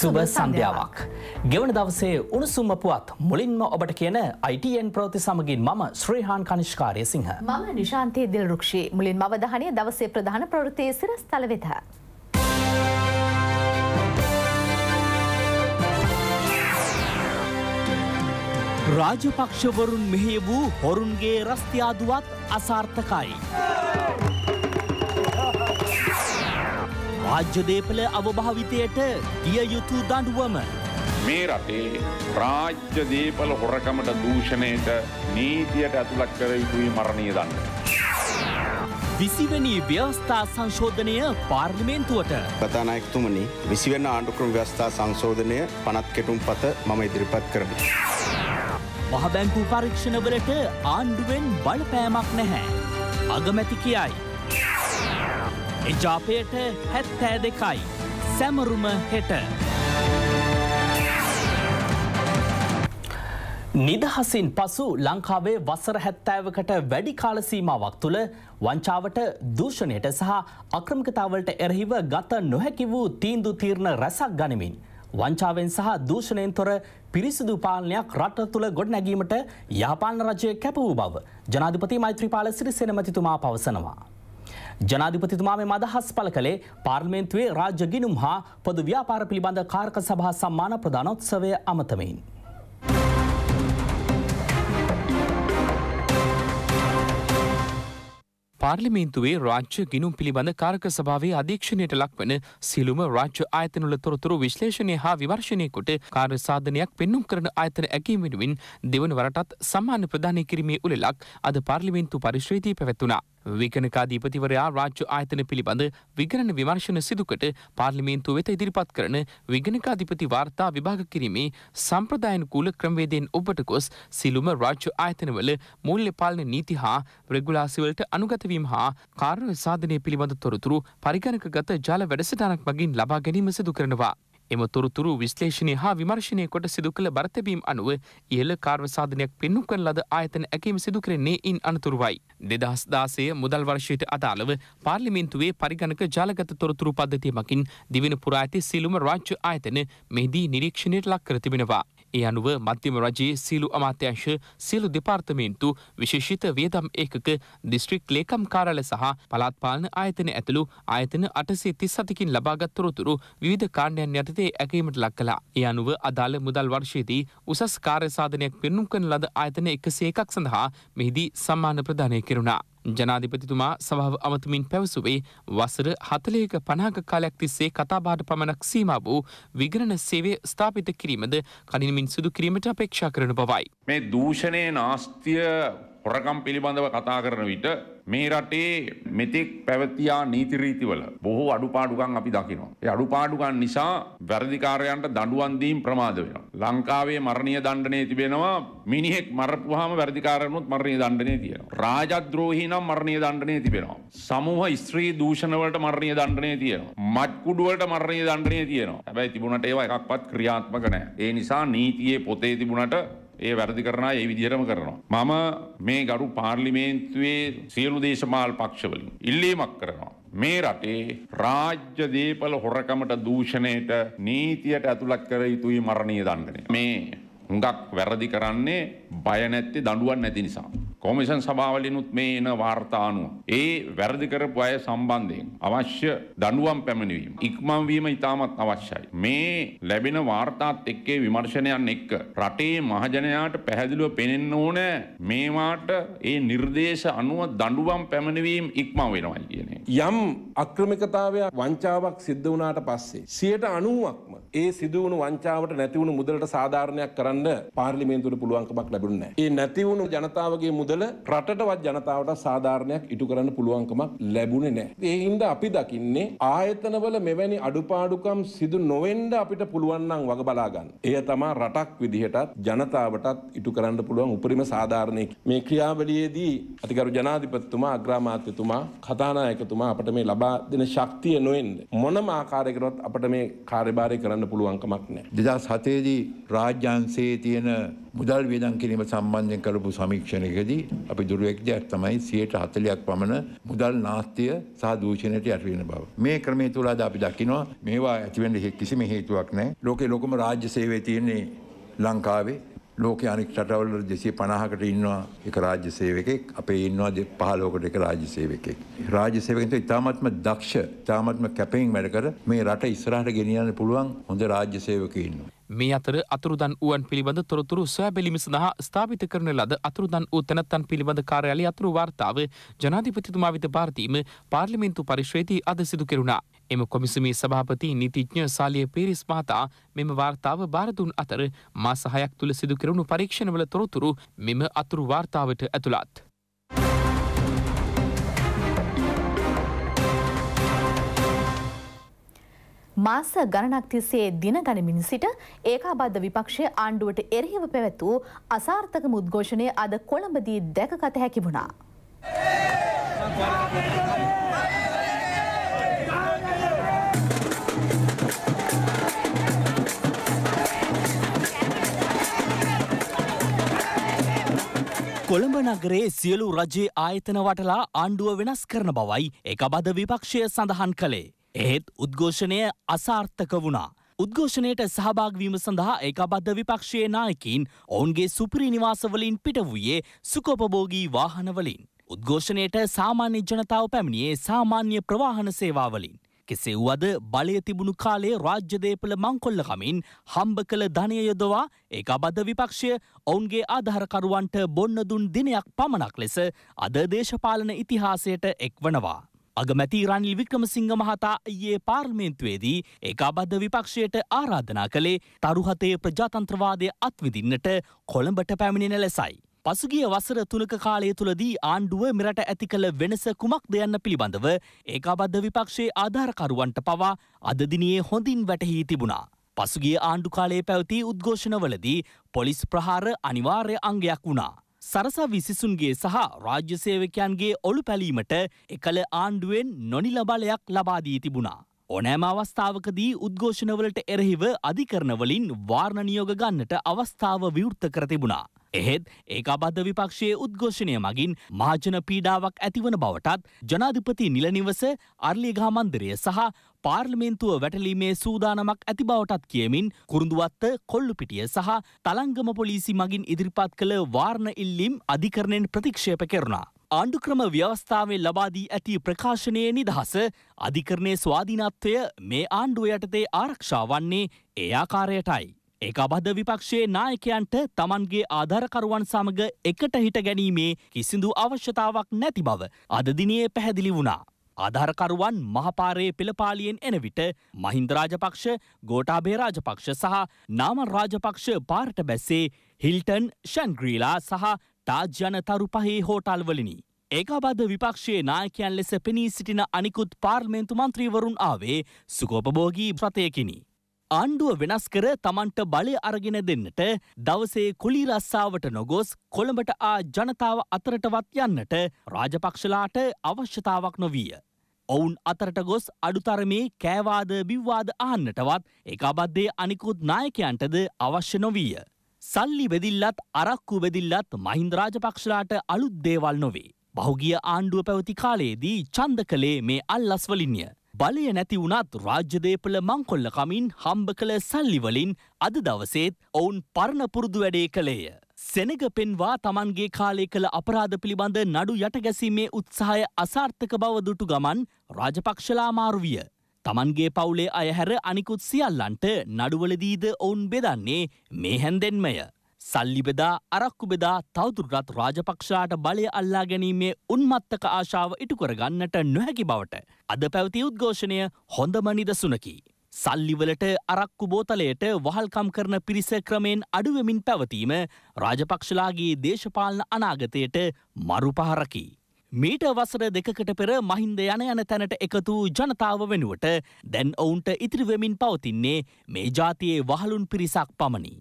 සුබ සන්ධ්‍යාවක්. ගෙවන දවසේ උණුසුම්ම පුවත් මුලින්ම ඔබට කියන ITN ප්‍රති සමගින් මම ශ්‍රීහාන් කනිෂ්කාරය සිංහ. මම නිශාන්තය දිල් රක්ෂි මුලින් මවදහනය දවසේ ප්‍රධාන ප්‍රෘතිය සිරස් තලවෙත. රාජපක්ෂවරුන් මෙහේ වූ හොරුන්ගේ රස්තියාදුවත් අසාර්ථකයි. රාජ්‍යදේපල අවභාවිතයට දිය යුතු දඩුවම. මේ රටේ රාජ්‍යදේපල හොරකමට දූෂණයට නීතියට ඇතුළක් කර යුතුයි මරණය දන්න. විසිවනි ව්‍යවස්ථා සංශෝධනය පාර්ලිමේන්තුවට. ප්‍රතානායක්තුමනි විසිවන්න ආණ්ඩුක්‍රම ව්‍යවස්ථා සංශෝධනය පනත් කෙටුම් පත මම ඉදිරිපත් කරමි. මහබැංකු පරීක්ෂණවලට ආණ්ඩුවෙන් බලපෑමක් නැහැ. අගමැති කියයි. එජාපයට හැත්තෑ දෙකයි. සැමරුම හෙට. නිදහසින් පසු ලංකාවේ වසර හැත්තෑවකට වැඩි කාල සීමාවක් තුළ වංචාවට දූෂණයට සහ අක්‍රමිකතාවලට එරහිව ගත නොහැකි වූ තීන්දු තීරණ රැසක් ගනිමින්. වංචාවෙන් සහ දූෂණයෙන් තොර පිරිසිදු පාලනයක් රට තුළ ගොඩ නැගීමට යහපාලන රජය කැප වූ බව ජනාධිපති මෛත්‍රීපාල සිරිසෙන මැතිතුමා පවසනවා. ජනාධිපතිතුමා මෙම අදහස් පළ කළේ පාර්ලිමේන්තුවේ රාජ්‍ය ගිණුම් හා පොදු ව්‍යාපාර පිළිබඳ කාරක සභා සම්මාන ප්‍රධානෝත්සවය අමතමයින්. පාර්ලිමේන්තුවේ රාජ්‍ය ගිනුම් පිළිබඳ කාරක සභාවේ අධීක්ෂණයට ලක්වන සිළුම රාජ්‍ය ආයතනවල තොරතුරු විශ්ලේෂණය හා විවර්ශනය කොට කාර්ය සාධනයක් පෙන්නුම් කරන ආයතන ඇගීම වෙනුවෙන් දෙවන වරටත් සම්මාන ප්‍රදානය කිරීමේ උළෙලක් අද පාර්ලිමේන්තු පරිශ්‍රයේදී පැවැත්වුණා. විගණකාධීපතිවරයා රාජ්‍ය ආයතන පිළිබඳ විගණන විමර්ශන සිදුකට පාර්ලිමේන්තුව වෙත ඉදිරිපත් කරන විගණකාධිපති වාර්තා විභාග කිරීමේ සම්ප්‍රදායනුකූල ක්‍රමවේදයෙන් ඔබට ගොස් සිළුම රාජ්‍ය ආයතනවල මූල්‍ය පාලන නීති හා රෙගුලාසිවලට අනුගතවීම හා කාර්ය සාධනය පිළිබඳ තොරතුරු පරිගණකගත ජාල වැඩසටානක් මගින් ලබා ගැනීම සිදු කරනවා. එම තොරතුරු විශ්ලේෂණය හා විමර්ශණය කොට සිදු කළ බරතැබීම් අනුව ඉහළ කාර්වසාධනයක් පෙන්නු කරන ලද ආයතන ඇකීම සිදු කරන්නේ ඉන් අනතුරුවයි. දෙදහස් දාසය මුදල් වර්ෂයට අදාළව පාර්ලිමින්තුවේ පරිගණක ජාලගත තොරතුරු පද්ධතිය මකින් දිවෙන පුරා ඇති සිළුම රාජ්‍ය ආයතන මෙහිදී නිරීක්ෂණයට ලක් කර තිබෙනවා. ඒ අනුව මධ්‍යම රජයේ සියලු අමාත්‍යංශ සියලු දෙපාර්තමේන්තු විශේෂිත වියදම් ඒකක දිස්ත්‍රික් ලේකම් කාරාල සහ පළාත්පාලන ආයතන ඇතුළු ආයතන අටසේ තිස් සතකින් ලබාගත් තොරතුරු විධ කාණ්ඩයන් යටතේ ඇකීමට ලක් කලා. ඒ අනුව අදාළ මුදල් වර්ෂයේදී උසස් කාර්ය සාධනයක් පෙන්නුම් කරන ලද ආයතන එකසේ එකක් සඳහා මෙහිදී සම්මාන ප්‍රධානය කෙරුණා. ජනාධිපතිතුමා සභාව අමතුමින් පැවසුවේ වසර හතලයක පනාග කාලයක් තිස්සේ කතාබාට පමණක් සීම වූ විගරණ සේවය ස්ථාපිත කිරීමද කනිමින් සිදු කිරීමට අපේක්ෂා කරන බවයි. මේ දූෂණය නාස්තිය හොරකම් පිළිබඳව කතා කරන විට මේ රටේ මෙතෙක් පැවතියා නීතිරීතිවල බොහෝ අඩුපාඩුකම් අපි දකිනවා. ඒ අඩුපාඩුකම් නිසා වැරදිකාරයන්ට දඬුවම් දීම් ප්‍රමාද වෙනවා. ලංකාවේ මරණීය දඬුවමේ තිබෙනවා මිනිහෙක් මරපුවාම වැරදිකාරයන්වත් මරණීය දඬුවමේ තියෙනවා. රාජද්‍රෝහී නම් මරණීය දඬුවමේ තිබෙනවා. සමූහ ස්ත්‍රී දූෂණ වලට මරණීය දඬුවමේ තියෙනවා. මත් කුඩු වලට මරණීය දඬුවමේ තියෙනවා. හැබැයි තිබුණට ඒවා එකක්වත් ක්‍රියාත්මක නැහැ. ඒ නිසා නීතියේ පොතේ තිබුණට ඒ වැරදි කරනා ඒ විදිහටම කරනවා. මම මේ ගරු පාර්ලිමේන්තුවේ සියලු දේශපාල පක්ෂවලින් ඉල්ලීමක් කරනවා. මේ රටේ රාජ්‍ය දේපල හොරකමට දූෂණයට නීතියට ඇතුළත් කර යුතුයි මරණීය දඬුවම. මේ හුඟක් වැරදි කරන්නේ බය නැති දඬුවම් නැති නිසා. කොමිෂන් සභාවලිනුත් මේ එන වාර්තානුව. ඒ වැරදි කරපු අය සම්බන්ධයෙන් අවශ්‍ය දඩුවම් පැමිණවීම. ඉක්මන් වීම ඉතාමත් අවශ්‍යයි. මේ ලැබෙන වාර්තාත් එක්කේ විමර්ශනයන් එක්ක. රටේ මහජනයාට පැහැදිලිව පෙනෙන්න ඕන මේවාට ඒ නිර්දේශ අනුව දඩුවම් පැමිණවීම ඉක්මන් වෙනවා කියනේ. යම් අක්‍රමිකතාවයක් වංචාවක් සිද්ධ වනාට පස්සේ. සියට අනුවක්ම ඒ සිදුවුණු වංචාවට නැතිවුණු මුදලට සාධාරණයක් කරන්න පාර්ලිමේන්තුවට පුළුවන්කමක් ලැබුණ නැහැ. ඒ නැතිවුණු ජනතාවගේ මුදල රටටවත් ජනතාවට සාධාරණයක් ඉටු කරන්න පුළුවන්කමක් ලැබුණේ නැහැ. ඒ හින්දා අපි දකින්නේ ආයතනවල මෙවැනි අඩුපාඩුකම් සිදු නොවෙන්න අපිට පුළුවන් නම් වග බලා ගන්න. එය තමයි රටක් විදිහටත් ජනතාවටත් ඉටු කරන්න පුළුවන් උපරිම සාධාරණයක්. මේ ක්‍රියාවලියේදී අතිගරු ජනාධිපතිතුමා අග්‍රාමාත්‍යතුමා කතානායකතුමා අපට මේ ලබා දෙන ශක්තිය නොවෙන්න මොනම ආකාරයකටවත් අපට මේ කාර්යභාරය කරන්න කරන්න පුළුවන් කමක් නැහැ. 2007 දී රාජ්‍යාංශයේ තියෙන මුදල් වියදම් කිරීම සම්බන්ධයෙන් කරපු සමීක්ෂණයකදී අපි දුර්වැක්දයක් තමයි 140ක් පමණ මුදල් නාස්තිය සහ දූෂණයට යටි වෙන බව. මේ ක්‍රමයේ තුල අද අපි දකිනවා මේවා ඇතිවෙන්න කිසිම හේතුවක් නැහැ. ලෝකේ ලොකුම රාජ්‍ය සේවයේ තියෙන්නේ ලංකාවේ ලෝක අනික් රටවල දෙසේ පණහකට ඉන්නවා එක රාජ්‍ය සේවකෙක් අපේ ඉන්නවා පහලෝකට එක රාජ්‍ය සේවකෙක්. රාජ්‍ය සේවකන්ට ඉතාමත්ම දක්ෂ තාමත්ම කැපයින් වැඩකර මේ රට ඉස්රහට ගෙනියන්න පුළුවන් හොඳ රාජ්‍ය සේවකඉන්න. මේ අතර අතුරුදන් වුවන් පිළිබඳ තොරතුරු සොයබැලිම සඳහා ස්ථාපිත කරන ලද අතුරුදන් වූ තැනැත්තන් පිළිබඳ කාර්යාලය අතුරු වාර්තාව ජනාධිපතිතුමා විත භාරතීම පාර්ලිමේන්තු පරිශ්වේදී අද සිදු කෙරුණා. එම කොමිසමේ සභාපති නීතිඥ සාලිය පිරිස් මහතා මෙම වාර්තාව භාරදුන් අතර මාස හයක් තුළ සිදු කෙරුණු පරීක්ෂණවල තොරතුරු මෙම අතුරු වාර්තාවට ඇතුළත්. මාස ගණනක් තිස්සේ දින ගනිමින් සිට ඒකාබද්ධ විපක්ෂය ආණ්ඩුවට එරහිව පැවැත්වූ අසාර්ථක මුද්ඝෝෂණය අද කොළඹදී දැකගත හැකි වුණා. කොළඹ නගරේ සියලු රජයේ ආයතන වටලා ආණ්ඩුව වෙනස් කරන බවයි එකබද විපක්ෂය සඳහන් කළේ. එහෙත් උද්ඝෝෂණය අසාර්ථක වුණා. උද්ඝෝෂණයට සහභාගවීම සඳහා එකබද විපක්ෂයේ නායකින් ඔවුන්ගේ සුපිරි නිවාසවලින් පිට වූයේ සුකොපභෝගී වාහනවලින්. උද්ඝෝෂණයට සාමාන්‍ය ජනතාව පැමිණියේ සාමාන්‍ය ප්‍රවාහන සේවාවලින්. කෙසේ වුවද බලය තිබුණු කාලේ රාජ්‍ය දේපල මංකොල්ලකමින් හම්බ කළ ධනය යොදවා ඒක අබද විපක්ෂය ඔවුන්ගේ ආධහරකරුවන්ට බොන්න දුන් දිනයක් පමණක් ලෙස අද දේශපාලන ඉතිහාසයට එක්වනවා. අගමැති රනිල් වික්‍රමසිංහ මහතා ඊයේ පාර්ලිමේන්තුවේදී ඒකාබද්ධ විපක්ෂයට ආරාධනා කළේ තරුහතේ ප්‍රජාතන්ත්‍රවාදය අත්විඳින්නට කොළඹට පැමිණෙන ලෙසයි. පසුගිය වසර තුනක කාලය තුළදී ආණ්ඩුව මෙරට ඇති කළ වෙනස කුමක් දෙයන්න පිළිබඳව ඒකාබද්ධ විපක්ෂයේ ආධාරකරුවන්ට පවා අදදිනයේ හොඳින් වැටහී තිබුණා. පසුගිය ආණ්ඩු කාලයේ පැවති උද්ඝෝෂණවලදී පොලිස් ප්‍රහාර අනිවාර්ය අංගයක් වුණා. සරසා විසිසුන්ගේ සහ රාජ්‍ය සේවකයන්ගේ ඔළු පැලීමට එකල ආණ්ඩුවෙන් නොනිලබලයක් ලබාදී තිබුණා. ඕනෑම අවස්ථාවකදී උද්ඝෝෂණවලට එරෙහිව අධිකරණවලින් වාර්ණ නියෝග ගන්නට අවස්ථාව විවෘත කර තිබුණා. එහෙත් ඒක අබද්ධ විපක්ෂයේ උද්ඝෝෂණය මගින් මහජන පීඩාවක් ඇතිවන බවටත් ජනාධිපති නිල නිවස අර්ලිගහ මන්දිරය සහ පාර්ලිමේන්තුව වැටලීමේ සූදානමක් ඇති බවටත් කියමින් කුරුඳුවත්ත කොල්ලුපිටිය සහ තලංගම පොලිසි මගින් ඉදිරිපත් කළ වාර්ණ ඉල්ලීම් අධිකරණයෙන් ප්‍රතික්ෂේප කෙරුණා. ආණ්ඩුක්‍රම ව්‍යවස්ථාවේ ලබාදී ඇති ප්‍රකාශනයේ නිදහස අධිකරණයේ ස්වාධීනත්වය මේ ආණ්ඩුව යටතේ ආරක්ෂා වන්නේ ඒ ආකාරයටයි. ඒක අබද විපක්ෂයේ නායකයන්ට තමන්ගේ ආධාරකරුවන් සමඟ එකට හිට ගැනීමේ කිසිදු අවශ්‍යතාවක් නැති බව අදදිනයේ පැහැදිලි වුණා. ආධාරකරුවන් මහපාරයේ පෙළපාලියෙන් එන විට මහින්ද රාජපක්ෂ ගෝටාබේ රාජපක්ෂ සහ නාමල් රාජපක්ෂ පාරට බැස්සේ හිල්ටන් ෂන්ග්‍රීලා සහ තාජ්‍යන තරු පහේ හෝටල්වලිනි. ඒකාබද්ධ විපක්ෂයේ නායකයන් ලෙස පෙනී සිටින අනිකුත් පාර්ලිමේන්තු මන්ත්‍රීවරුන් ආවේ සුකෝපභෝගී ප්‍රතයකිනි. ආණ්ඩුව වෙනස් කර තමන්ට බලය අරගෙන දෙන්නට දවසේ කුලී රස්සාවට නොගොස් කොළඹට ආ ජනතාව අතරටවත් යන්නට රාජපක්ෂලාට අවශ්‍යතාවක් නොවිය. ඔවුන් අතරට ගොස් අඩුතරමේ කෑවාද බිව්වාද අහන්නටවත් ඒකාබද්ධයේ අනිකුත් නායකයන්ටද අවශ්‍ය නොවිය. සල්ලි බෙදිල්ලත් අරක්කු බෙදිල්ලත් මහින්ද රාජපක්ෂලාට අලුත් දේවල් නොවේ. බහුගිය ආණ්ඩුව පැවති කාලයේදී ඡන්ද කළේ මේ අල්ලස්වලින්ය. බලය නැති වුණත් රාජ්‍ය දේපල මංකොල්ල කමින් හම්බ කළ සල්ලි වලින් අද දවසේත් ඔවුන් පරණ පුරුදු වැඩේ කළේය. සෙනග පෙන්වා තමන්ගේ කාලය කළ අපරාධ පිළිබඳ නඩු යටගැසීමේ උත්සාහය අසාර්ථක බව දුටු ගමන් රාජපක්ෂලා මාරුවිය. තමන්ගේ පවුලේ අය හැර අනිකුත් සියල්ලන්ට නඩුවලදීද ඔවුන් බෙදන්නේ මේ හැන්දෙන්මය. සල්ලි බෙදා අරක්කු බෙදා තවදුරටත් රාජපක්ෂාට බලය අල්ලා ගැනීමේ උන්මත්තක ආශාව ඉටුකරගන්නට නොහැකි බවට. අද පැවති උද්ඝෝෂණය හොඳම නිදසුනකි. සල්ලිවලට අරක්කු බෝතලයට වහල්කම් කරන පිරිස ක්‍රමයෙන් අඩුවමින් පැවතීම රාජපක්ෂලාගේ දේශපාලන අනාගතයට මරු පහරකි. මීට වසර දෙකකට පෙර මහින්ද යන යන තැනට එකතු ජනතාව වෙනුවට දැන් ඔවුන්ට ඉතිරිවෙමින් පවතින්නේ මේ ජාතියේ වහලුන් පිරිසක් පමණි.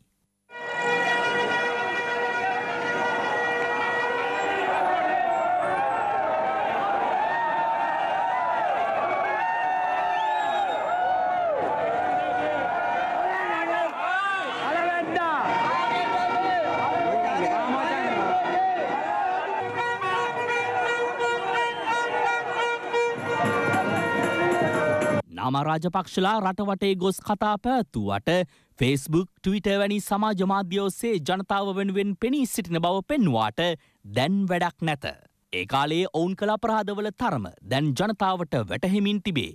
අමරාජපක්ෂලා රටවටේ ගොස් කතා පැවැත්තුවට ෆෙස්බුක් ටවිට වැනි සමාජ මාධ්‍ය ඔස්සේ ජනතාව වෙනුවෙන් පෙනී සිටින බව පෙන්වාට දැන් වැඩක් නැත. ඒකාලේ ඔවුන් කළ අපරාධවල තරම දැන් ජනතාවට වැටහෙමින් තිබේ.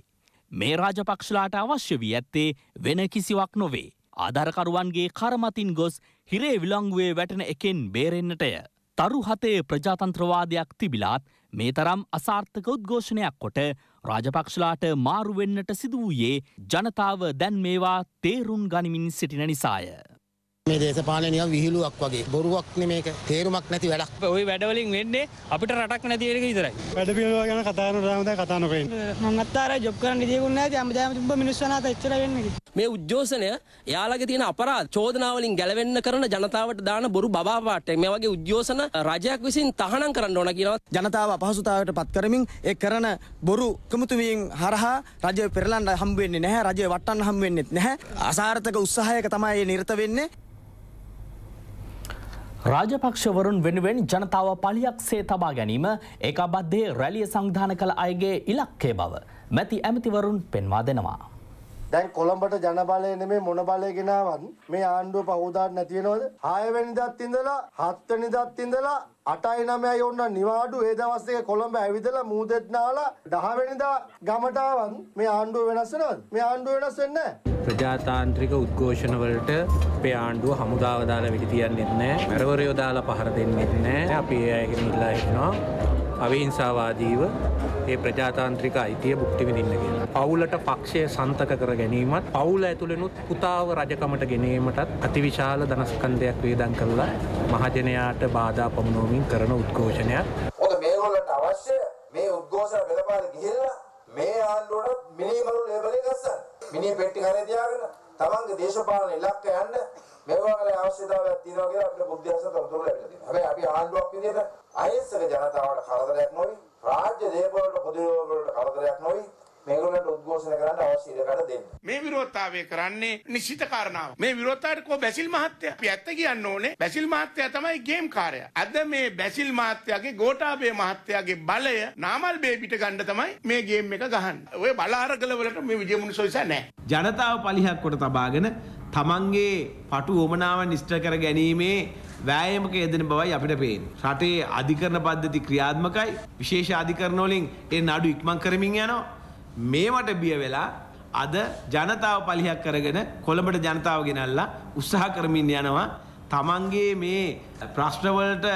මේ රාජපක්ෂලාට අවශ්‍ය වී ඇත්තේ වෙන කිසිවක් නොවේ. ආධරකරුවන්ගේ කරමතින් ගොස් හිරේ විලංගුවේ වැටන එකෙන් බේරෙන්න්නටය. තරු හතේ ප්‍රජාතන්ත්‍රවාදයක් තිබිලාත් මේ තරම් අසාර්ථක උද්ඝෝෂණයක් කොට රාජපක්ෂලාට මාරුවෙන්නට සිදු වූයේ ජනතාව දැන් මේවා තේරුම් ගනිමින් සිටින නිසාය. මේ දේශපාලන නිකන් විහිළුවක් වගේ බොරුවක් නෙමේක තේරුමක් නැති වැඩක්. ওই වැඩවලින් වෙන්නේ අපිට රටක් නැති වෙන එක විතරයි. වැඩ පිළිවෙල ගැන කතා කරනවා දැන් කතා නොකරින්. මමත් අර ජොබ් කරන්න ඉදියකුත් නැහැ. හැමදාම තිබ්බ මිනිස්සු අනාත එච්චර වෙන්නේ. මේ උද්ඝෝෂණය එයාලගේ තියෙන අපරාධ චෝදනාවලින් ගැලවෙන්න කරන ජනතාවට දාන බොරු බබා පාට්ටයක්. මේ වගේ උද්ඝෝෂණ රජයක් විසින් තහනම් කරන්න ඕන කියනවා. ජනතාව අපහසුතාවයට පත් කරමින් ඒ කරන බොරු කමුතුවීම් හරහා රජය පෙරලන්න හම්බ වෙන්නේ නැහැ. රජය වටන්න හම්බ වෙන්නේ නැහැ. අසාර්ථක උත්සාහයක තමයි නිරත වෙන්නේ. රාජපක්ෂවරුන් වෙනුවෙන් ජනතාව පලියක් සේ තබා ගැනීම ඒ අබද්ධේ රැලිය සංධාන කළ අයගේ ඉලක්කේ බව මැති ඇමතිවරුන් පෙන්වා දෙනවා. දැන් කොළඹට ජනබලය නෙමේ මොන බලය ගෙනාවන් මේ ආණ්ඩුව පහෝදාට නැතිවෙනවද හයවැනි දත් ඉඳලා හත්වනි දත් ඉඳලා අටයි නමයයි ඔන්න නිවාඩු ඒ දවස් එක කොළඹ ඇවිදලා මූදෙත් නාලා 10 වෙනිදා ගමට ආවන් මේ ආණ්ඩුව වෙනස් වෙනවද මේ ආණ්ඩුව වෙනස් වෙන්නේ නැහැ ප්‍රජාතාන්ත්‍රික උද්ඝෝෂණ වලට අපේ ආණ්ඩුව හමුදාව දාලා විකි තියන්නෙත් නැහැ මරවරයෝ දාලා පහර දෙන්නෙත් නැහැ අපි ඒ අයගෙන ඉල්ලා හිටනවා අවිහිංසාවාදීව ඒ ප්‍රජාතාන්ත්‍රික අයිතිය භුක්ති විඳින්න කියලා. පවුලට පක්ෂය සන්තක කර ගැනීමත් පවුල ඇතුළෙනුත් පුතාව රජකමට ගෙනීමටත් අතිවිශාල ධනස්කන්ධයක් වේදන් කරලා මහජනයාට බාධා පමුණුවමින් කරන උද්ඝෝෂණයක්. මොකද මේගොල්ලන්ට අවශ්‍ය මේ උද්ඝෝෂණ පෙළපාර ගිහිල්ලා මේ ආණ්ඩුවට මිනිමරු ලේබල් එක ගස්සන්න. මිනිහ පෙට්ටි කරේ තියාගෙන තමන්ගේ දේශපාලන ඉලක්ක යන්න මේවා වල අවශ්‍යතාවයක් තියෙනවා කියලා අපිට බුද්ධාසන තොරතුරු ලැබිලා තියෙනවා. හැබැයි අපි ආණ්ඩුවක් විදිහට අහිංසක ජනතාවට කරදරයක් නොවි, රාජ්‍ය දේපවලට පොදු වලට කරදරයක් නොවි, මේගොල්ලන්ට උද්ඝෝෂණ කරන්න අවශ්‍ය ඉඩකඩ දෙන්න. මේ විරෝධතාවය කරන්නේ නිශ්චිත කාරණාව. මේ විරෝධතාවයට කෝ බැසිල් මහත්තයා. අපි ඇත්ත කියන්න ඕනේ. බැසිල් මහත්තයා තමයි ගේම් කාර්යය. අද මේ බැසිල් මහත්තයාගේ ගෝඨාභය මහත්තයාගේ බලය නාමල් බේබිට ගන්න තමයි මේ ගේම් එක ගහන්නේ. ඔය බලාරගල වලට මේ විජේමුනිසෝ ඉසා නැහැ. ජනතාව පලිහක් කොට තබාගෙන තමන්ගේ පටු වොමනාවන් ඉෂ්ට කර ගැනීමේ වෑයමක යෙදෙන බවයි අපිට පේන්නේ. රටේ අධිකරණ පද්ධති ක්‍රියාත්මකයි. විශේෂ අධිකරණ වලින් ඒ නඩු ඉක්මන් කරමින් යනවා. මේවට බිය වෙලා අද ජනතාව පලිහක් කරගෙන කොළඹට ජනතාව ගෙනල්ලා උත්සාහ කරමින් යනවා. තමන්ගේ මේ ප්‍රශ්නවලට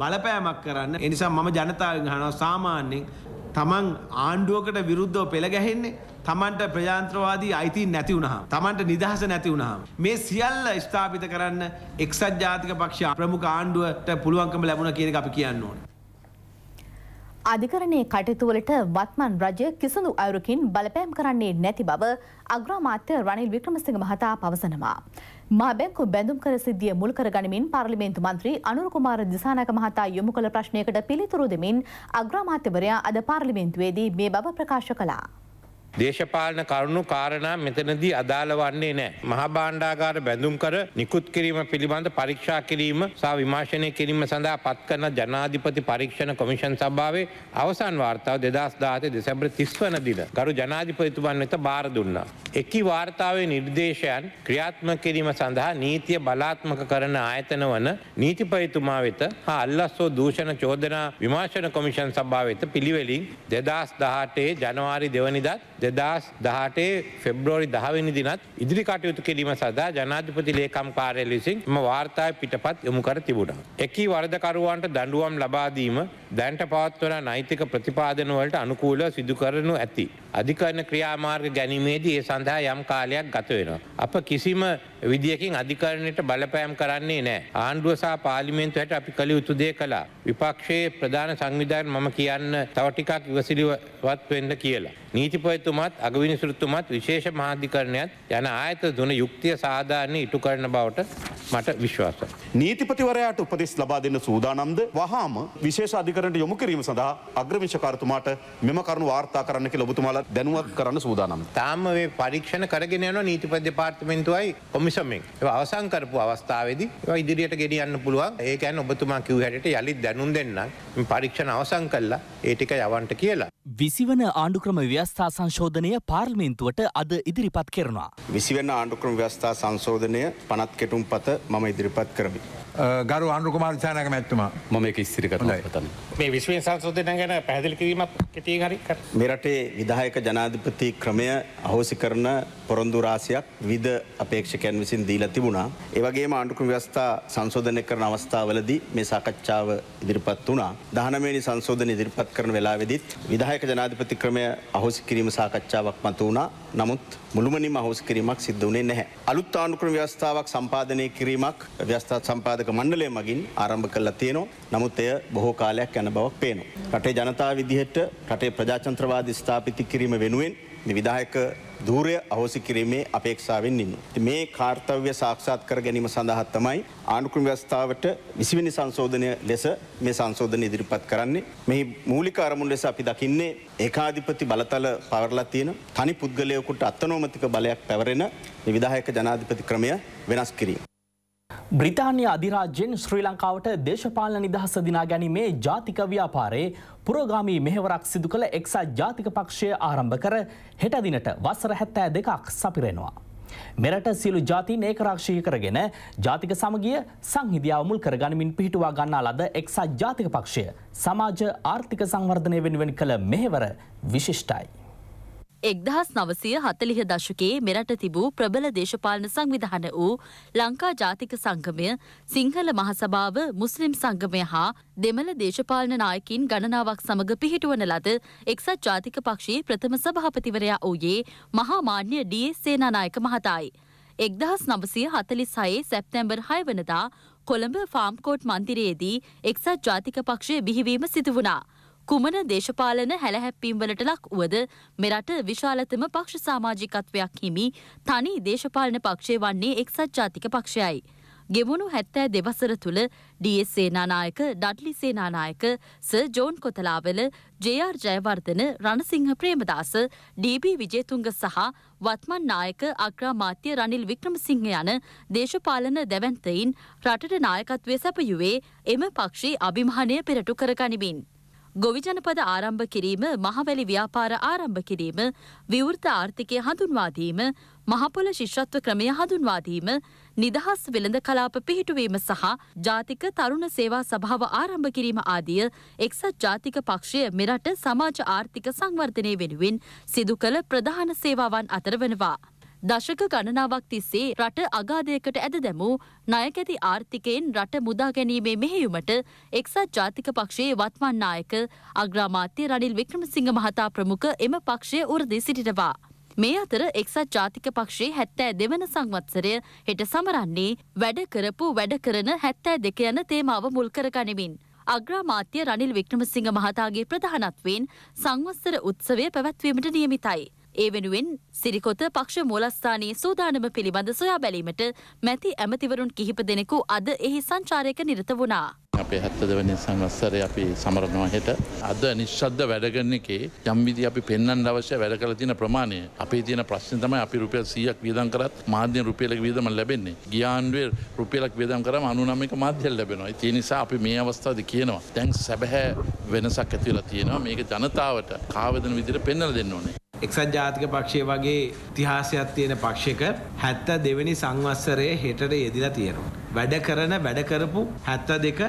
බලපෑමක් කරන්න. එනිසා මම ජනතාවෙන් අහනවා සාමාන්‍යයෙන් තමන් ආණ්ඩුවකට විරුද්ධව පෙළ ගැහෙන්නේ තමන්ට ප්‍රජාන්ත්‍රවාදී අයිති නැති වුණහම තමන්ට නිදහස නැති වුණහම මේ සියල්ල ස්ථාපිත කරන්න එක්සත් ජාතික පක්ෂ ප්‍රමුඛ ආණ්ඩුවට පුළුවන්කම ලැබුණ කියන එක අපි කියන්න ඕනේ. අධිකරණයේ කටයුතුවලට වත්මන් රජය කිසිදු අයුරකින් බලපෑම් කරන්නේ නැති බව අග්‍රාමාත්‍ය රනිල් වික්‍රමසිංහ මහතා පවසනවා. මා බැංකු බැඳුම් කර සිද්ධිය මුල් කරගනිමින් පාර්ලිමේන්තු මන්ත්‍රී අනුර කුමාර දිසානායක මහතා යොමු කළ ප්‍රශ්නයකට පිළිතුරු දෙමින් අග්‍රාමාත්‍යවරයා අද පාර්ලිමේන්තුවේදී මේ බව ප්‍රකාශ කළා. දේශපාලන කරුණු කාරණා මෙතනදී අදාළ වන්නේ නෑ. මහා බාණ්ඩාගාර බැඳුම් කර නිකුත් කිරීම පිළිබඳ පරීක්ෂා කිරීම සහ විමර්ශනය කිරීම සඳහා පත් කරන ජනාධිපති පරීක්ෂණ කොමිෂන් සභාවේ අවසන් වාර්තාව දෙදස් දාතය දෙසැබ්‍ර තිස්වන දින ගරු ජනාධිපතිතුමන් වෙත බාර දුන්නා. එකී වාර්තාවේ නිර්දේශයන් ක්‍රියාත්ම කිරීම සඳහා නීතිය බලාත්මක කරන ආයතන වන නීතිපයතුමා වෙත හා අල්ලස්සෝ දූෂණ චෝදනා විමාශන කොමිෂන් සභාව වෙත පිළිවෙලින් දෙදස් දහටේ ජනවාරි දෙවනිදත් දෙදස් දහටේ ෆෙබ්‍රෝරි දහවනි දිනත් ඉදිරි කටයුතු කිරීම සඳහා ජනාධිපති ලේකම් කාරය ලෙසින් ම වාර්තාය පිටපත් යොමු කර තිබුණා. එකී වරදකරුවන්ට දඩුවම් ලබාදීම දැන්ට පවත්වන නෛතික ප්‍රතිපාදනවලට අනුකූල සිදුකරනු ඇති. අධිකරණ ක්‍රියාමාර්ග ගැනීමේදී ඒ සඳහා යම් කාලයක් ගත වෙනවා. අප කිසිම විදියකින් අධිකරණයට බලපෑම් කරන්නේ නෑ. ආණ්ඩුව සහ පාර්ලිමේන්තුව හැට අපි කළ යුතු දේ කළා. විපක්ෂයේ ප්‍රධාන සංවිධායන මම කියන්න තව ටිකක් ඉවසිලිවත් වෙන්න කියලා. නීතිපතිතුමත් අගවිනිසුරුතුමත් විශේෂ මහාධිකරණයත් යන ආයතන දුන යුක්තිය සාධාරණ ඉටු කරන බවට මට විශ්වාසයි. නීතිපතිවරයාට උපදෙස් ලබා දෙන්න සූදානම්ද වහාම විශේෂ අධිකරණයට යොමු කිරීම සඳහා අග්‍රවිශකාරතුමාට මෙම කරුණු වාර්තා කරන්න කියලා ඔබතුමාලා දැනුවක් කරන්න සූදානම්. තාම මේ පරීක්ෂණ කරගෙන යන නීතිපද පාර්තිමෙන්තුවයි කොමිසමෙන් අවසං කරපු අවස්ථාවේදී ඉදිරියට ගෙනියන්න පුළුවන් ඒකැන් ඔබතුමා කිව් හැට යළි දැනුම් දෙන්න පරීක්ෂණ අවසං කල්ලා ඒටික යවන්ට කියලා. විසිවන ආණ්ඩුක්‍රම ව්‍යවස්ථා සංශෝධනය පාර්ලිමේන්තුවට අද ඉදිරිපත් කරනවා. විසිවන්න ආණ්ඩුක්‍රම ව්‍යවස්ථා සංශෝධනය පනත් කෙටුම් පත මම ඉදිරිපත් කරමි. ගරු ආණ්ඩුකුමාර්චානක මැත්තුමා මම එක ස්තිරි කරන මේ විශ්වෙන් සංශෝධනය ගැන පැදිලි කිරීමක් කෙටී හරි මෙරටේ විදායක ජනාධිපති ක්‍රමය අහෝසි කරන පොරොන්දු රාසියක් විද අපේක්ෂකයන් විසින් දීලා තිබුණා. ඒ වගේම ආණ්ඩුක්‍රම ව්‍යවස්ථා සංශෝධනය කරන අවස්ථාවලදී මේ සාකච්ඡාව ඉදිරිපත් වුණා. 19 වෙනි සංශෝධන ඉදිරිපත් කරන වෙලාවෙදිත් විධායක ජනාධිපති ක්‍රමය අහෝසි කිරීම සාකච්ඡාවක් මතු වුණා. නමුත් මුළුමනින්ම අහෝසි කිරීමක් සිද්ධ වුණේ නැහැ. අලුත් ආණ්ඩුක්‍රම ව්‍යවස්ථාවක් සම්පාදනය කිරීමක් ව්‍යවස්ථා සම්පාදක මණ්ඩලය මගින් ආරම්භ කළා තියෙනවා. නමුත් එය බොහෝ කාලයක් යන බවක් පේනවා. රටේ ජනතාව විදිහට රටේ ප්‍රජාතන්ත්‍රවාදී ස්ථාපිත කිරීම වෙනුවෙන් විදායක ධූරය අහෝසි කිරීමේ අපේක්ෂාවෙන් ඉන්න. මේ කාර්තව්‍ය සාක්ෂාත් කර ගැනීම සඳහා තමයි ආණුක්‍රම ව්‍යවස්ථාවට විසිවෙනි සංශෝධනය ලෙස මේ සංශෝධන ඉදිරිපත් කරන්නේ. මෙහි මූලික අරමුණ ලෙස අපි දකින්නේ ඒකාධිපති බලතල පවරලා තියෙන තනි පුද්ගලයෙකුට අත්නෝමතික බලයක් පැවරෙන විධායක ජනාධිපති ක්‍රමය වෙනස් කිරීම. බ්‍රතාන්‍ය අධිරාජ්‍යෙන් ශ්‍රී ලංකාවට දේශපාලන නිදහස දිනා ගැනීමේ ජාතික ව්‍යාපාරයේ පුරගාමී මෙහෙවරක් සිදු කළ එක්සත් ජාතික පක්ෂය ආරම්භ කර හෙටදිනට වසර හැත්තෑ දෙකක් සපිරෙනවා. මෙරට සියලු ජාතින් ඒකරක්ෂය කරගෙන ජාතික සමගිය සංහිදියාව මුල් කරගනිමින් පිහිටුවා ගන්නා ලද එක්සත් ජාතික පක්ෂය සමාජ ආර්ථික සංවර්ධනය වෙනුවෙන් කළ මෙහෙවර විශිෂ්ටයි. එක්දහස් නවසය හතලිහ දශකයේ මෙරට තිබූ ප්‍රබල දේශපාලන සංවිධාන වූ ලංකා ජාතික සංගමය සිංහල මහසභාව මුස්ලිම් සංගමය හා දෙමළ දේශපාලන නායකින් ගණනාවක් සමඟ පිහිටුවන ලද එක්සත් ජාතික පක්ෂයේ ප්‍රථම සභහපතිවරයා වූයේ මහාමාන්‍ය ඩියේ සේනානායක මහතායි. එක්දහස් නවසය හතලිස් සයේ සැප්තැම්බර් හය වනදා කොළඹ ෆාම්කෝට් මන්තිරයේදී එක්සත් ජාතික පක්ෂය බිහිවීම සිදුවනාා. කුමන දේශපාලන හැලහැප්පීම් වලට ලක් වුවද මෙරට විශාලතම පක්ෂ සාමාජිකත්වයක් හිමි තනි දේශපාලන පක්ෂය වන්නේ එක්සත් ජාතික පක්ෂයයි. ගෙමුණු හැත්තෑ දෙවසර තුළ ඩස් සේනානායක ඩඩ්ලි සේනානායක ස John Kotelawala J R Jayewardene Ranasinghe Premadasa D B Wijetunga සහ වත්මන් නායක අග්‍රාමාත්‍ය රනිල් වික්‍රමසිංහ යන දේශපාලන දැවන්තයින් රටට නායකත්වය සැපයුවේ එම පක්ෂි අභිමහනය පෙරටු කරගනිමින්. ගොවිජනපද ආරම්භ කිරීම මහවැලි ව්‍යාපාර ආරම්භ කිරීම විවෘත ආර්ථිකය හඳුන්වාදීම මහපොල ශිෂ්‍රත්ව ක්‍රමය හඳුන්වාදීම නිදහස් වෙළඳ කලාප පිහිටුවීම සහ ජාතික තරුණ සේවා සභාව ආරම්භ කිරීම ආදිය එක්සත් ජාතික පක්ෂය මෙරට සමාජ ආර්ථික සංවර්ධනය වෙනුවෙන් සිදු කළ ප්‍රධාන සේවාවන් අතර වෙනවා. දශක ගණනාවක් තිස්සේ රට අගාධයකට ඇද දැමූ ණයකැති ආර්ථිකයෙන් රට මුදා ගැනීමේ මෙහෙයුමට එක්සත් ජාතික පක්ෂයේ වත්මන් නායක අග්‍රාමාත්‍ය රනිල් වික්‍රමසිංහ මහතා ප්‍රමුඛ එම පක්ෂය උරදී සිටිනවා. මේ අතර එක්සත් ජාතික පක්ෂයේ හැත්තෑ දෙවන සංවත්සරය හෙට සමරන්නේ වැඩ කරපු වැඩ කරන හැත්තෑ දෙක යන තේමාව මුල් කරගනිමින්. අග්‍රාමාත්‍ය රනිල් වික්‍රමසිංහ මහතාගේ ප්‍රධානත්වයෙන් සංවස්සර උත්සවය පැවැත්වීමට නියමිතයි. ඒ වෙනුවෙන් සිරිකොත පක්ෂ මූලස්ථානයේ සූදානම පිළිබඳ සොයා බැලීමට මැති ඇමතිවරුන් කිහිප දෙනෙකු අද එහි සංචාරයක නිරත වුණා. අපේ හැත්තදවනි සංවස්සරය අපි සමරනවාහට අද නිශ්ශද්ධ වැඩගන්න එකේ යම්විදි අපි පෙන්න්න අවශ්‍ය වැඩ කල තින ප්‍රමාණය අපේ තියන ප්‍රශ්න තමයි අපි රුපියල් සියයක් වියදන් කරත් මාධ්‍ය රුපියලක වියදම ලැබෙන්නේ ගියාන්ුවේ රුපියලක් වියදම් කරම අනුනමික මාධ්‍යල් ලැබෙනවා ති නිසා අපි මේ අවස්ථාද කියනවා තැන් සැබහැ වෙනසක් ඇතිවලා තියෙනවා මේක ජනතාවට කාවදන විදිර පෙන්නල දෙන්න ඕනේ. එක්සත් ජාතික පක්ෂය වගේ තිහාසයක් තියෙන පක්ෂක හැත්ත දෙවැනි සංවස්සරය හෙටට යෙදිලා තියෙනවා. වැඩ කරන වැඩ කරපු හැත්ත දෙක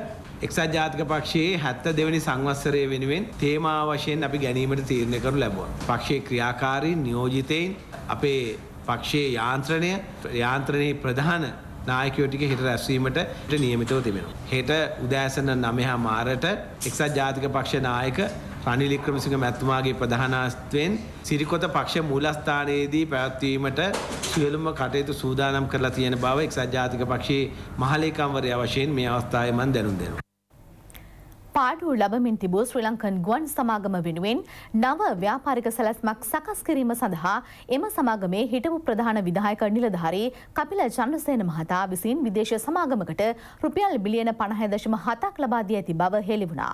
එක්සත් ජාතික පක්ෂයේ හැත්ත දෙවැනි සංවස්සරය වෙනුවෙන් තේමා වශයෙන් අපි ගැනීමට තීරණය කරු ලැබුවා. පක්ෂයේ ක්‍රියාකාරී නියෝජිතයින් අපේ පක්ෂයේ යාන්ත්‍රණය යාන්ත්‍රණයේ ප්‍රධාන නායකයෝටික හිට රැස්වීමට නියමිතව තිබෙනවා. හෙට උදෑසන නමහා මාරට එක්සත් ජාතික පක්ෂ නායක රනිල් වික්‍රමසිංහ මැතිතුමාගේ ප්‍රධානත්වයෙන් සිරිකොත පක්ෂ මූලස්ථානයේදී පැවැත්වීමට සියලුම කටයුතු සූදානම් කරලා තියෙන බව එක්සත් ජාතික පක්ෂයේ මහලේකම්වරයා වශයෙන් මේ අවස්ථාවේ මම දැනුම් දෙනවා. පාඩු ලබමින් තිබූ ශ්‍රී ලංකන් ගුවන් සමාගම වෙනුවෙන් නව ව්‍යාපාරික සැලැස්මක් සකස් කිරීම සඳහා එම සමාගමේ හිටපු ප්‍රධාන විධායක නිලධාරී කපිල චන්ද්‍රසේන මහතා විසින් විදේශ සමාගමකට රුපියල් බිලියන පණහය දශම හතක් ලබා දී ඇති බව හෙළි වුණා.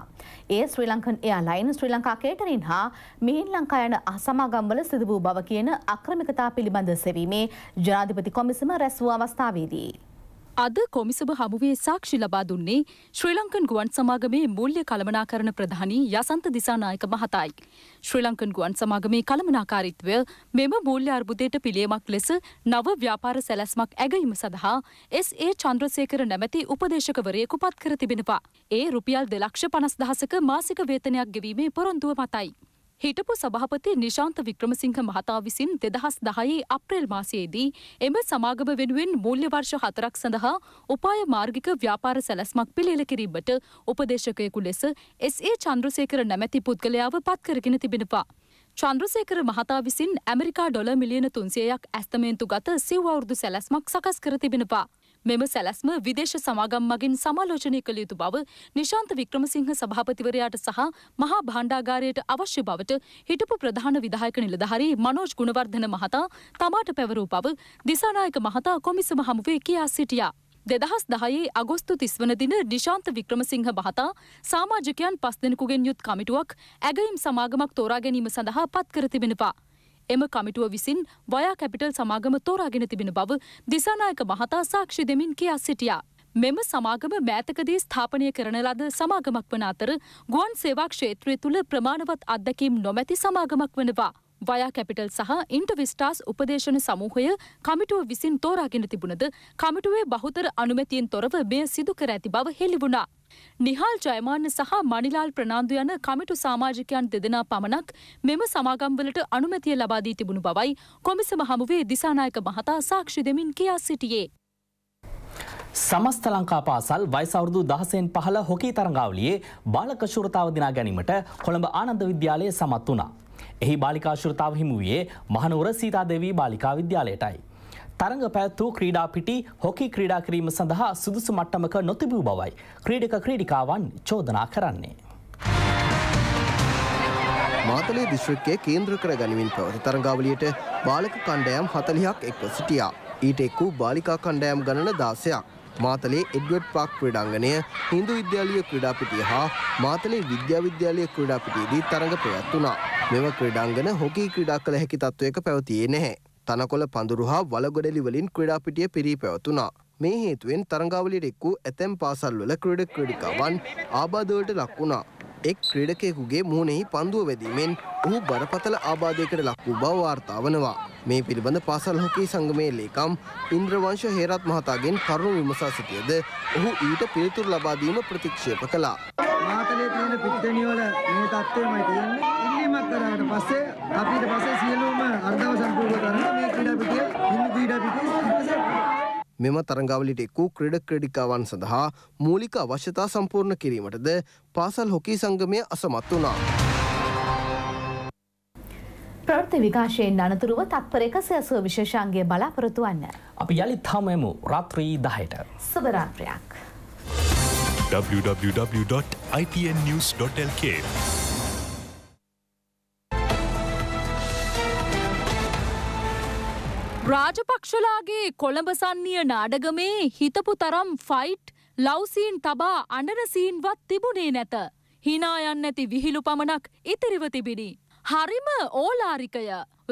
ඒ ශ්‍රී ලංකන් එයාලයින් ශ්‍රී ලංකා කේටරින් හා මෙහින් ලංකා යන අසමාගම්වල සිදු වූ බව කියන අක්‍රමිකතා පිළිබඳ සෙවීමේ ජනාධිපති කොමිසම රැස් වූ අවස්ථාවේදී අද කොමිසභ හමුවේ සාක්ෂි ලබා දුන්නේ ශ්‍රී ලංකන් ගුවන් සමාගමේ මූල්‍ය කළමනාකරණ ප්‍රධානී යසන්ත දිසානායක මහතායි. ශ්‍රී ලංකන් ගුවන් සමාගමේ කළමනාකාරීත්වය මෙම මූල්‍ය අර්බුදයට පිළියමක් ලෙස නව ව්‍යාපාර සැලැස්මක් ඇගීම සඳහා එස් ඒ චන්ද්‍රසේකර නැමැති උපදේශකවරයෙකු පත් කර තිබෙනවා. ඒ රුපියල් දෙලක්ෂ පනස් දහසක මාසික වේතනයක් ගෙවීමේ පොරොන්දුව මතයි. හිටපු සභාපති නිශාන්ත වික්‍රමසිංහ මහතා විසින් දෙදහස් දහයේ අප්‍රේල් මාසයේදී එම සමාගම වෙනුවෙන් මූල්‍යවර්ෂ හතරක් සඳහා උපාය මාර්ගික ව්‍යාපාර සැලැස්මක් පිළිල කිරීමට උපදේශකයෙකු ලෙස එස්.ඒ. චන්ද්‍රසේකර නැමැති පුද්ගලයාව පත්කරගෙන තිබෙනවා. චන්ද්‍රසේකර මහතා විසින් ඇමරිකා ඩොල මිලියන තුන්සියයක් ඇස්තමේන්තු ගත සිව් අවුරුදු සැලැස්මක් සකස් කර තිබෙනවා. මෙම සැලැස්ම විදේශ සමාගම් මගින් සමාලෝචනය කළ යුතු බව නිශාන්ත වික්‍රමසිංහ සභාපතිවරයාට සහ මහා භාණ්ඩාගාරයට අවශ්‍ය බවට හිටපු ප්‍රධාන විධායක නිලධාරී මනෝජ් ගුණවර්ධන මහතා තමාට පැවරූ බව දිසානායක මහතා කොමිසම හමුවේ කියා සිටියා. දෙදහස් දහයේ අගොස්තු තිස්වන දින නිශාන්ත වික්‍රමසිංහ මහතා සාමාජිකයන් පස් දෙනෙකුගෙන් යුත් කමිටුවක් ඇගයිම් සමාගමක් තෝරා ගැනීම සඳහා පත් කර තිබෙනවා. එම කමිටුව විසින් වයා කැපිටල් සමාගම තෝරාගෙන තිබෙන බව දිසානායක මහතා සාක්ෂි දෙමින් කියා සිටියා. මෙම සමාගම මෑතකදී ස්ථාපනය කරන ලද සමාගමක් වන අතර ගුවන් සේවා ක්ෂේත්‍රය තුළ ප්‍රමාණවත් අත්දැකීම් නොමැති සමාගමක් වනවා. වයා කැපිටල් සහ ඉන්ටවිස්ටාස් උපදේශන සමූහය කමිටුව විසින් තෝරාගෙන තිබුණද කමිටුවේ බහුතර අනුමැතියෙන් තොරව මෙය සිදු කර ඇති බව හෙළි වුණා. නිහාල් ජයමාන්න සහ මනිලාල් ප්‍රනාන්දු යන කමිටු සාමාජිකයන් දෙදෙනා පමණක් මෙම සමාගම්වලට අනුමැතිය ලබාදී තිබුණු බවයි කොමිසම හමුවේ දිසානායක මහතා සාක්ෂි දෙමින් කියා සිටියේ. සමස්ත ලංකා පාසල් වයිසවුරුදු දහසයෙන් පහළ හොකී තරඟාවලියේ බාලක ශුරතාව දිනා ගැනීමට කොළඹ ආනන්ද විද්‍යාලය සමත් වුණා. එහි බාලිකා ශුරතාව හිමු වූයේ මහනුවර සීතාදේවී බාලිකා විද්‍යාලයටයි. තරඟ පැවැත්වූ ක්‍රීඩා පිටි හොකි ක්‍රීඩා කිරීම සඳහා සුදුසු මට්ටමක නොතිබූ බවයි ක්‍රීඩක ක්‍රීඩිකාවන් චෝදනා කරන්නේ. මාතලේ දිශ්‍රික්කයේ කේන්ද්‍ර කර ගනිමින් පැවති තරඟාවලියට බාලක කණ්ඩයම් හතලිහක් එක්ව සිටියා. ඊට එක් වූ බාලිකා කණ්ඩයම් ගණන දාසයක්. මාතලේ එඩ්වඩ් පාක් ක්‍රඩංගනය හින්දු විද්‍යාලිය ක්‍රඩාපිටිය හා මාතලේ විද්‍යාවිද්‍යාලය ක්‍රඩාපිටියදී තරඟ පැවැත්වනා. මෙම ක්‍රඩංගන හොකී ක්‍රඩා කළ හැකි තත්ත්වයක පැවතියේ නැහැ. තනකොළ පඳුරු හා වලගොඩලි වලින් ක්‍රඩාපිටිය පිරී පැවතුනා. මේ හේතුවෙන් තරගාවලියට එක් වූ ඇතැම් පාසල්වල ක්‍රඩ ක්‍රඩිකාවන් ආබාධවලට ලක් වුණා. එක් ක්‍රඩකයෙකුගේ මූුණෙහි පන්දුව වැදීමෙන් ඔහු බරපතල ආබාධයකට ලක් වූ බව වාර්තාවනවා. මේ පිළිබඳ පාසල් හොකී සංගමේ ලේකම් ඉන්ද්‍රවංශ හේරත් මහතාගෙන් කරුණු විමසා සිටියද ඔහු ඊට පිළිතුරු ලබා දීම ප්‍රතික්ෂේප කළා. මාතලේ තියෙන පිට්ටනිය වල මේ තත්ත්වෙමයි තියෙන්නේ. ඉලක්ක කරාට පස්සේ අපි ඊට පස්සේ සියලුම අර්ධව සම්පූර්ණ කරන මේ ක්‍රීඩා පිටියේ හිමි ක්‍රීඩා පිටියේ මෙම තරගාවලියට එක් වූ ක්‍රීඩ ක්‍රීඩිකාවන් සඳහා මූලික අවශ්‍යතා සම්පූර්ණ කිරීමටද පාසල් හොකී සංගමය අසමත් වුණා. ප්‍රවෘත්ති විකාශයෙන් අනතුරුව තත්පරයක සැසුව විශේෂාංගය බලාපොරොත්තු වන්න. අපි යළිත් හමුවෙමු රාත්‍රී 10ට. සුබ රාත්‍රියක්. www.ipnnews.lk රාජපක්ෂලාගේ කොළඹසන්නිය නාඩගමේ හිතපු තරම් ෆයිට් ලව්සීන් තබා අඩනසීන්වත් තිබුණේ නැත. හිනායන් නැති විහිළු පමණක් ඉතිරිව තිබිණි. හරිම ඕලාරිකය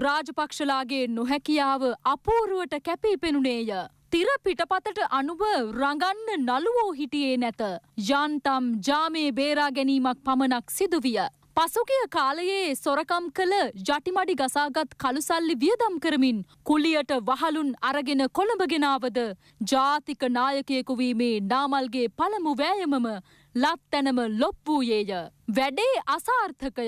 රාජපක්ෂලාගේ නොහැකියාව අපූරුවට කැපී පෙනුනේය. තිර පිටපතට අනුව රඟන්න නළුවෝ හිටියේ නැත. යන්තම් ජාමේ බේරා ගැනීමක් පමණක් සිදුවිය. පසුගිය කාලයේ සොරකම් කළ ජටිමඩි ගසාගත් කළුසල්ලි වියදම් කරමින් කුලියට වහලුන් අරගෙන කොළඹගෙනාවද ජාතික නායකයෙකු වීමේ නාමල්ගේ පළමු වෑයමම ලත්තැනම ලොප් වූයේය. වැඩේ අසාර්ථකය.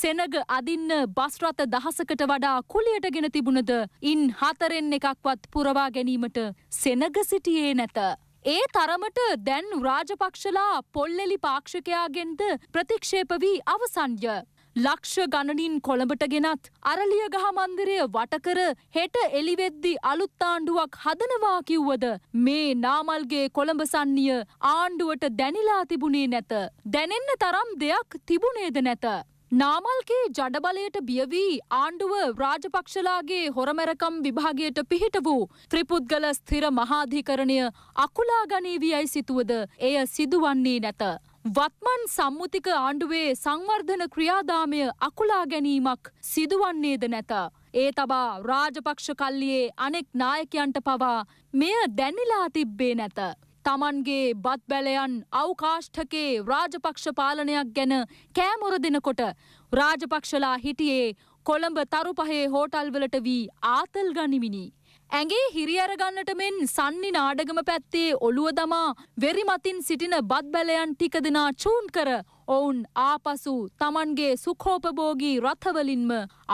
සෙනග අදින්න බස්රත දහසකට වඩා කුලියට ගෙන තිබුණද ඉන් හතරෙන් එකක්වත් පුරවා ගැනීමට සෙනග සිටියේ නැත. ඒ තරමට දැන් රාජපක්ෂලා පොල්ලෙලි පාක්ෂකයාගෙන්ද ප්‍රතික්ෂේප වී අවසන්ය. ලක්ෂ ගණනින් කොළඹට ගෙනත් අරලියගහ මන්දිරය වටකර හෙට එලිවෙද්දි අලුත් ආණ්ඩුවක් හදනවා කිව්වද මේ නාමල්ගේ කොළඹසන්නිය ආණ්ඩුවට දැනිලා තිබුණේ නැත. දැනෙන්න තරම් දෙයක් තිබුණේද නැත. නාමල්ගේ ජඩබලයට බියවී ආණ්ඩුව රාජපක්ෂලාගේ හොරමැරකම් විභාගයට පිහිට වූ ත්‍රිපුද්ගල ස්ථිර මහාධිකරණය අකුලාගනීවී යැයි සිතුවද එය සිදුවන්නේ නැත. වත්මන් සම්මුතික ආණ්ඩුවේ සංවර්ධන ක්‍රියාදාමය අකුලා ගැනීමක් සිදුවන්නේද නැත. ඒ තබා රාජපක්ෂ කල්ලියේ අනෙක් නායකයන්ට පවා මෙය දැනිලා තිබ්බේ නැත. තමන්ගේ බත් බැලයන් අවකාෂ්ඨකේ රාජපක්ෂ පාලනයක් ගැන කෑමොර දෙනකොට රාජපක්ෂලා හිටියේ කොළඹ තරුපහේ හෝටල්වලට වී ආතල් ගනිමිනි. ඇගේ හිරියරගන්නට මෙන් සන්නි නාඩගම පැත්තේ ඔළුව දමා වෙරි මතින් සිටින බත් බැලයන් ටික දෙනා චූන් කර ඔවුන් ආපසු තමන්ගේ සුකෝපභෝගී රථවලින්ම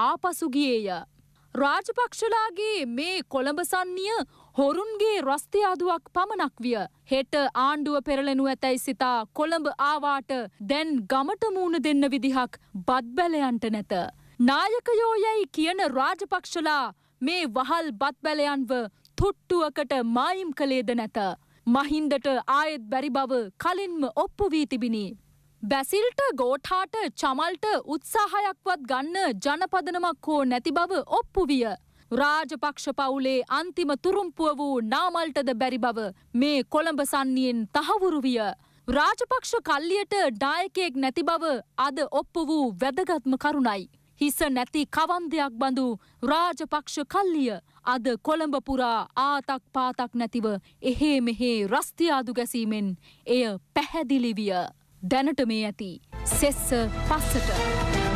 ආපසුගියේය. රාජපක්ෂලාගේ මේ කොළඹසන්නිය හොරුන්ගේ රස්තියාදුවක් පමණක් විය. හෙට ආණ්ඩුව පෙරලෙනු ඇතැයි සිතා කොළඹ ආවාට දැන් ගමට මූුණ දෙන්න විදිහක් බත්බැලයන්ට නැත. නායකයෝ යැයි කියන රාජපක්ෂලා මේ වහල් බත්බැලයන්ව තුට්ටුවකට මායිම් කළේද නැත. මහින්දට ආයෙත් බැරි බව කලින්ම ඔප්පු වී තිබිණි. බැසිල්ට ගෝටාට චමල්ට උත්සාහයක්වත් ගන්න ජනපදනමක් හෝ නැති බව ඔප්පු විය. රාජපක්ෂ පවුලේ අන්තිම තුරුම්පුව වූ නාමල්ටද බැරි බව මේ කොළඹ සන්නියෙන් තහවුරු විය. රාජපක්ෂ කල්ලියට ඩායකයෙක් නැති බව අද ඔප්පු වූ වැදගත්ම කරුණයි. හිස නැති කවන්දයක් බඳු රාජපක්ෂ කල්ලිය අද කොළඹ පුරා ආතක් පාතක් නැතිව එහේ මෙහේ රස්තියාදු ගැසීමෙන් එය පැහැදිලිවිය. දැනට මේ ඇති සෙස්ස පස්සට.